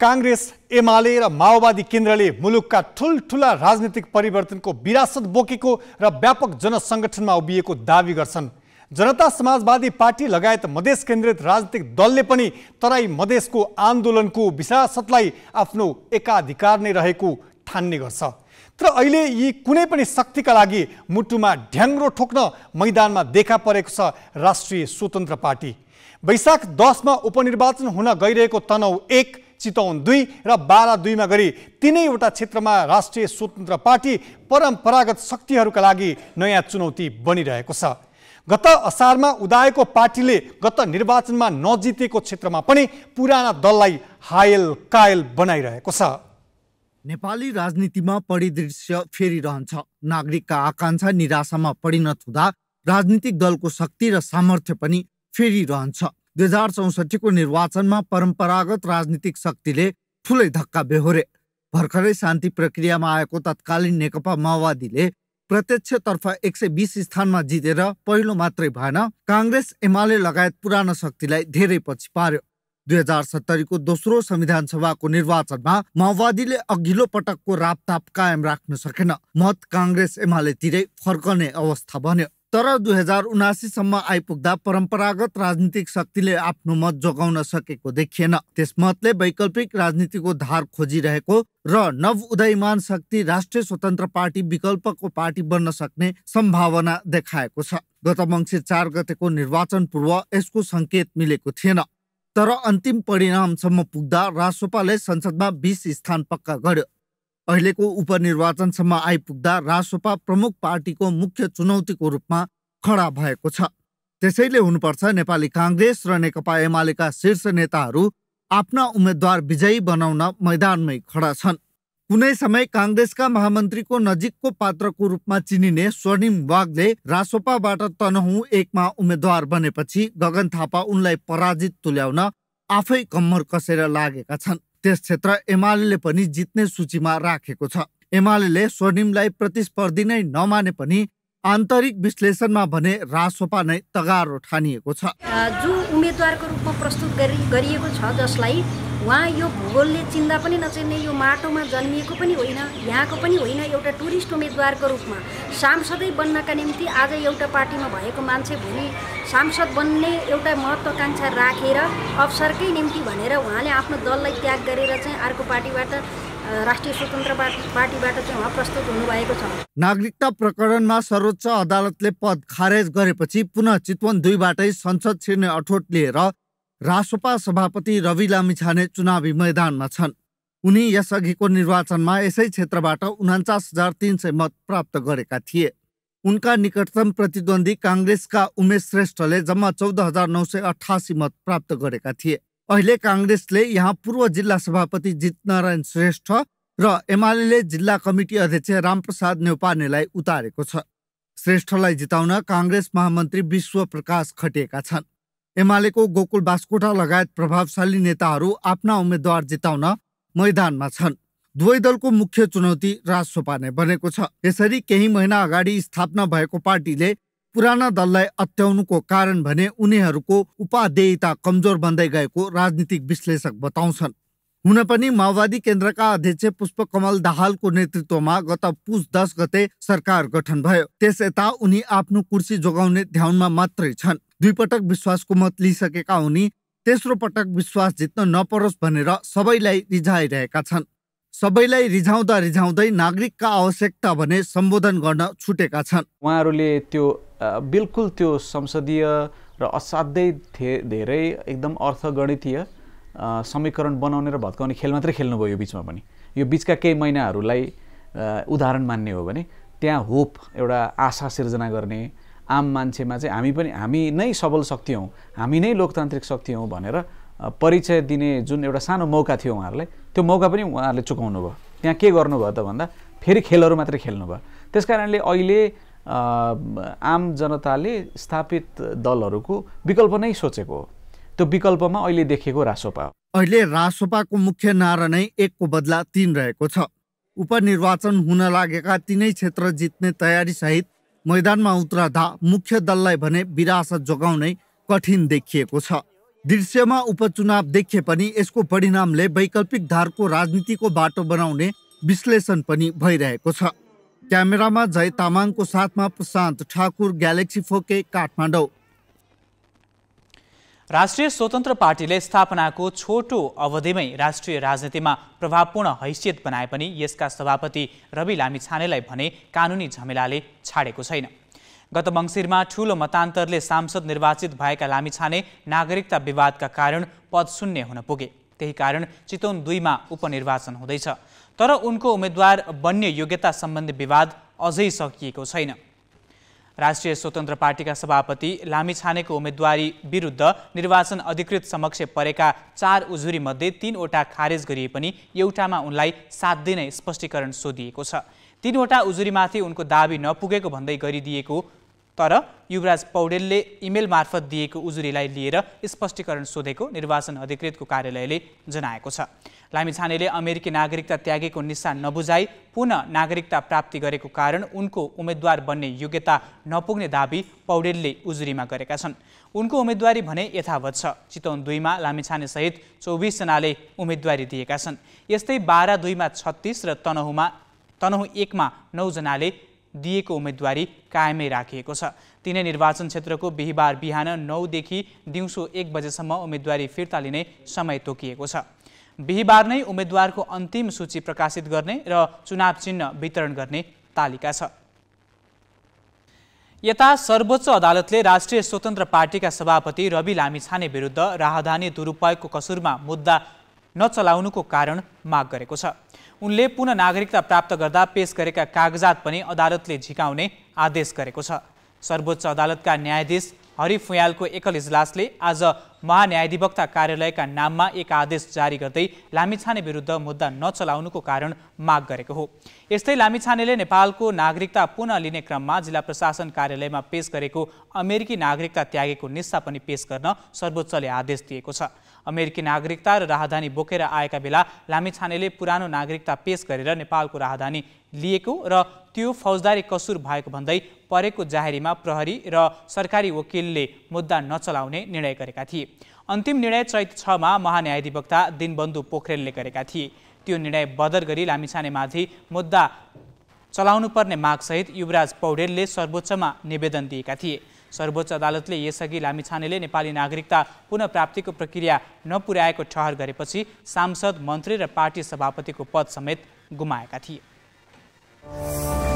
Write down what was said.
काङ्ग्रेस एमाले र माओवादी केन्द्रले मुलुकका ठुल्ठुला राजनीतिक परिवर्तनको विरासत बोकेको र व्यापक जनसङ्गठनमा उभिएको दावी गर्छन् जनता समाजवादी पार्टी लगायत मधेस केन्द्रित राजनीतिक दलले पनि तराई मधेसको आन्दोलनको विरासतलाई आफ्नो एकाधिकार नै रहेको ठान्ने गर्छ तर अहिले यी कुनै पनि शक्तिका लागि मुटुमा ढ्याङ्ग्रो ठोक्न मैदानमा देखा परेको छ राष्ट्रिय स्वतन्त्र पार्टी वैशाख दसमा उपनिर्वाचन हुन गइरहेको तनहु एक चितौन दुई र बाह्र दुईमा गरी तिनैवटा क्षेत्रमा राष्ट्रिय स्वतन्त्र पार्टी परम्परागत शक्तिहरूका लागि नयाँ चुनौती बनिरहेको छ गत असारमा उदाएको पार्टीले गत निर्वाचनमा नजितेको क्षेत्रमा पनि पुराना दललाई हायल कायल बनाइरहेको छ नेपाली राजनीतिमा परिदृश्य फेरिरहन्छ नागरिकका आकाङ्क्षा निराशामा परिणत हुँदा राजनीतिक दलको शक्ति र सामर्थ्य पनि फेरि रहन्छ दुई हजार चौसठीको निर्वाचनमा परम्परागत राजनीतिक शक्तिले ठुलै धक्का बेहोरे भर्खरै शान्ति प्रक्रियामा आएको तत्कालीन नेकपा माओवादीले प्रत्यक्षतर्फ एक सय बिस स्थानमा जितेर पहिलो मात्रै भएन काङ्ग्रेस एमाले लगायत पुरानो शक्तिलाई धेरै पछि पार्यो दुई हजार सत्तरीको दोस्रो संविधान सभाको निर्वाचनमा माओवादीले अघिल्लो पटकको रापताप कायम राख्न सकेन मत काङ्ग्रेस एमालेतिरै फर्कने अवस्था बन्यो तर दुई हजार उनासीसम्म आइपुग्दा परम्परागत राजनीतिक शक्तिले आफ्नो मत जोगाउन सकेको देखिएन त्यस मतले वैकल्पिक राजनीतिको धार खोजिरहेको र नव उदयमान शक्ति राष्ट्रिय स्वतन्त्र पार्टी विकल्पको पार्टी बन्न सक्ने सम्भावना देखाएको छ गत मङ्सिर चार गतेको निर्वाचन पूर्व यसको सङ्केत मिलेको थिएन तर अन्तिम परिणामसम्म पुग्दा रासोपाले संसदमा बिस स्थान पक्का गर्यो अहिलेको उपनिर्वाचनसम्म आइपुग्दा रासोपा प्रमुख पार्टीको मुख्य चुनौतीको रूपमा खडा भएको छ त्यसैले हुनुपर्छ नेपाली काङ्ग्रेस र नेकपा एमालेका शीर्ष नेताहरू आफ्ना उम्मेद्वार विजयी बनाउन मैदानमै खडा छन् कुनै समय काङ्ग्रेसका महामन्त्रीको नजिकको पात्रको रूपमा चिनिने स्वर्णिम वागले रासोपाबाट तनहुँ एकमा उम्मेद्वार बनेपछि गगन थापा उनलाई पराजित तुल्याउन आफै कम्मर कसेर लागेका छन् त्यस क्षेत्र एमाले पनि जित्ने सूचीमा राखेको छ एमाले स्वर्णिमलाई प्रतिस्पर्धी नै नमाने पनि आन्तरिक विश्लेषणमा भने रासोपा नै तगारो ठानिएको छ जो उम्मेद्वारको रूपमा प्रस्तुत गरिएको छ जसलाई उहाँ यो भूगोलले चिन्दा पनि नचिन्ने यो माटोमा जन्मिएको पनि होइन यहाँको पनि होइन एउटा टुरिस्ट उम्मेदवारको रूपमा सांसदै बन्नका निम्ति आज एउटा पार्टीमा भएको मान्छे भोलि सांसद बन्ने एउटा महत्त्वकाङ्क्षा राखेर अवसरकै निम्ति भनेर उहाँले आफ्नो दललाई त्याग गरेर चाहिँ अर्को पार्टीबाट राष्ट्रिय स्वतन्त्र पार्टीबाट चाहिँ उहाँ प्रस्तुत हुनुभएको छ नागरिकता प्रकरणमा सर्वोच्च अदालतले पद खारेज गरेपछि पुनः चितवन दुईबाटै संसद छिर्ने अठोट लिएर रासोपा सभापति रवि लामिछाने चुनावी मैदानमा छन् उनी यसअघिको निर्वाचनमा यसै क्षेत्रबाट उन्चास हजार तिन सय मत प्राप्त गरेका थिए उनका निकटतम प्रतिद्वन्दी काङ्ग्रेसका उमेश श्रेष्ठले जम्मा चौध हजार नौ सय अठासी मत प्राप्त गरेका थिए अहिले काङ्ग्रेसले यहाँ पूर्व जिल्ला सभापति जितनारायण श्रेष्ठ र एमाले जिल्ला कमिटी अध्यक्ष रामप्रसाद नेौपानेलाई उतारेको छ श्रेष्ठलाई जिताउन काङ्ग्रेस महामन्त्री विश्वप्रकाश प्रकाश खटिएका छन् एमालेको गोकुल बास्कोटा लगायत प्रभावशाली नेताहरू आफ्ना उम्मेद्वार जिताउन मैदानमा छन् दुवै दलको मुख्य चुनौती राजसोपा नै बनेको छ यसरी केही महिना अगाडि स्थापना भएको पार्टीले पुराना दललाई अत्याउनुको कारण भने उनीहरूको उपादेयता कमजोर बन्दै गएको राजनीतिक विश्लेषक बताउँछन् हुन पनि माओवादी केन्द्रका अध्यक्ष पुष्पकमल दाहालको नेतृत्वमा गत पुस दस गते सरकार गठन भयो त्यस यता उनी आफ्नो कुर्सी जोगाउने ध्यानमा मात्रै छन् दुई पटक विश्वासको मत लिइसकेका उनी तेस्रो पटक विश्वास जित्न नपरोस् भनेर सबैलाई रिझाइरहेका छन् सबैलाई रिझाउँदा रिझाउँदै नागरिकका आवश्यकता भने सम्बोधन गर्न छुटेका छन् उहाँहरूले त्यो बिल्कुल त्यो संसदीय र असाध्यै धेरै एकदम अर्थगणितीय समीकरण बनाउने र भत्काउने खेल मात्रै खेल्नुभयो यो बिचमा पनि यो बिचका केही महिनाहरूलाई उदाहरण मान्ने हो भने त्यहाँ होप एउटा आशा सिर्जना गर्ने आम मान्छेमा चाहिँ हामी पनि हामी नै सबल शक्ति हौँ हामी नै लोकतान्त्रिक शक्ति हौँ भनेर परिचय दिने जुन एउटा सानो मौका थियो उहाँहरूलाई त्यो मौका पनि उहाँहरूले चुकाउनु भयो त्यहाँ के गर्नुभयो त भन्दा फेरि खेलहरू मात्रै खेल्नुभयो त्यस कारणले अहिले आम जनताले स्थापित दलहरूको विकल्प नै सोचेको हो त्यो विकल्पमा अहिले देखेको रासोपा अहिले रासोपाको मुख्य नारा नै एकको बदला तिन रहेको छ उपनिर्वाचन हुन लागेका तिनै क्षेत्र जित्ने तयारी सहित मैदानमा उत्रदा मुख्य दललाई भने विरासत जोगाउनै कठिन देखिएको छ दृश्यमा उपचुनाव देखिए पनि यसको परिणामले वैकल्पिक धारको राजनीतिको बाटो बनाउने विश्लेषण पनि भइरहेको छ क्यामेरामा जय तामाङको साथमा प्रशान्त ठाकुर ग्यालेक्सी फोके काठमाडौँ राष्ट्रिय स्वतन्त्र पार्टीले स्थापनाको छोटो अवधिमै राष्ट्रिय राजनीतिमा प्रभावपूर्ण हैसियत बनाए पनि यसका सभापति रवि लामिछानेलाई भने कानुनी झमेलाले छाडेको छैन गत मङ्सिरमा ठूलो मतान्तरले सांसद निर्वाचित भएका लामिछाने नागरिकता विवादका कारण पद शून्य हुन पुगे त्यही कारण चितौन दुईमा उपनिर्वाचन हुँदैछ तर उनको उम्मेद्वार बन्ने योग्यता सम्बन्धी विवाद अझै सकिएको छैन राष्ट्रिय स्वतन्त्र पार्टीका सभापति लामिछानेको उम्मेद्वारी विरुद्ध निर्वाचन अधिकृत समक्ष परेका चार उजुरीमध्ये तीनवटा खारेज गरिए पनि एउटामा उनलाई साथ दिनै स्पष्टीकरण सोधिएको छ तीनवटा उजुरीमाथि उनको दावी नपुगेको भन्दै गरिदिएको तर युवराज पौडेलले इमेल मार्फत दिएको उजुरीलाई लिएर स्पष्टीकरण सोधेको निर्वाचन अधिकृतको कार्यालयले जनाएको छ लामिछानेले अमेरिकी नागरिकता त्यागेको निशा नबुझाई पुनः नागरिकता प्राप्ति गरेको कारण उनको उम्मेद्वार बन्ने योग्यता नपुग्ने दावी पौडेलले उजुरीमा गरेका छन् उनको उम्मेदवारी भने यथावत छ चितौन दुईमा लामिछानेसहित चौबिसजनाले उम्मेद्वारी दिएका छन् यस्तै बाह्र दुईमा छत्तिस र तनहुमा तनहु एकमा नौजनाले दिएको उम्मेदवारी कायमै राखिएको छ तिनै निर्वाचन क्षेत्रको बिहिबार बिहान नौदेखि दिउँसो एक बजेसम्म उम्मेदवारी फिर्ता लिने समय तोकिएको छ बिहिबार नै उम्मेद्वारको अन्तिम सूची प्रकाशित गर्ने र चुनाव चिन्ह वितरण गर्ने तालिका छ यता सर्वोच्च अदालतले राष्ट्रिय स्वतन्त्र पार्टीका सभापति रवि लामिछाने विरुद्ध राहदानी दुरुपयोगको कसुरमा मुद्दा नचलाउनुको कारण माग गरेको छ उनले पुनः नागरिकता प्राप्त गर्दा पेश गरेका कागजात पनि अदालतले झिकाउने आदेश गरेको छ सर्वोच्च अदालतका न्यायाधीश हरि फुयालको एकल इजलासले आज महान्यायाधिवक्ता कार्यालयका नाममा एक आदेश जारी गर्दै लामिछाने विरुद्ध मुद्दा नचलाउनुको कारण माग गरेको हो यस्तै लामिछानेले नेपालको नागरिकता पुनः लिने क्रममा जिल्ला प्रशासन कार्यालयमा पेश गरेको अमेरिकी नागरिकता त्यागेको निस्सा पनि पेश गर्न सर्वोच्चले आदेश दिएको छ अमेरिकी नागरिकता र राहदानी बोकेर आएका बेला लामिछानेले पुरानो नागरिकता पेश गरेर नेपालको राहदानी लिएको र त्यो फौजदारी कसुर भएको भन्दै परेको जाहेरीमा प्रहरी र सरकारी वकिलले मुद्दा नचलाउने निर्णय गरेका थिए अन्तिम निर्णय चैत छमा महान्यायाधिवक्ता दिनबन्धु पोखरेलले गरेका थिए त्यो निर्णय बदल गरी लामिछानेमाथि मुद्दा चलाउनुपर्ने मागसहित युवराज पौडेलले सर्वोच्चमा निवेदन दिएका थिए सर्वोच्च अदालतले यसअघि लामिछानेले नेपाली नागरिकता पुनः प्राप्तिको प्रक्रिया नपुर्याएको ठहर गरेपछि सांसद मन्त्री र पार्टी सभापतिको पद समेत गुमाएका थिए